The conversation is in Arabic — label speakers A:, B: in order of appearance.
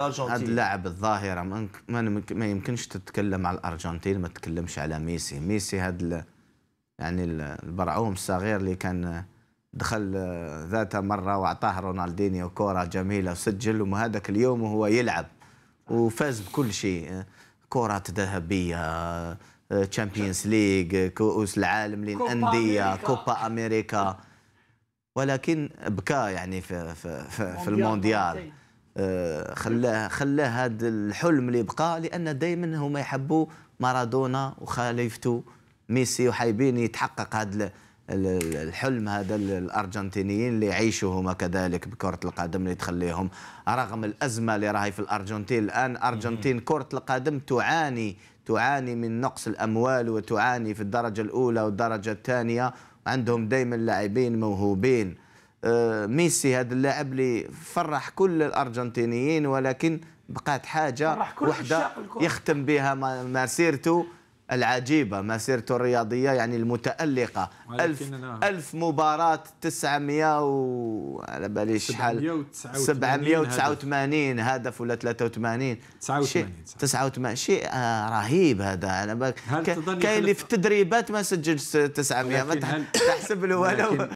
A: هذا اللاعب
B: الظاهره ما, ما يمكنش تتكلم على الارجنتين ما تتكلمش على ميسي ميسي هذا يعني البرعوم الصغير اللي كان دخل ذات مره واعطاه رونالدينيو كره جميله وسجل وهذاك اليوم وهو يلعب وفاز بكل شيء كرات ذهبيه تشامبيونز ليج كؤوس العالم للانديه كوبا امريكا ولكن بكى يعني في في في, في المونديال خلاه خلاه هذا الحلم اللي بقى لان دائما هما يحبوا مارادونا وخليفته ميسي وحايبين يتحقق هذا الحلم هذا الارجنتينيين اللي يعيشوا هما كذلك بكره القدم اللي تخليهم رغم الازمه اللي راهي في الارجنتين الان ارجنتين كره القدم تعاني تعاني من نقص الاموال وتعاني في الدرجه الاولى والدرجه الثانيه عندهم دائما لاعبين موهوبين آه، ميسي هذا اللاعب اللي فرح كل الارجنتينيين ولكن بقات حاجه وحده يختم بها مسيرته العجيبة مسيرته الرياضية يعني المتألقة 1000 1000 مباراة 900 و على بالي شحال 789 هدف ولا 83 89 89 شيء آه رهيب هذا على بالك كاين اللي في التدريبات ما سجلش 900 ما تحسب له ولو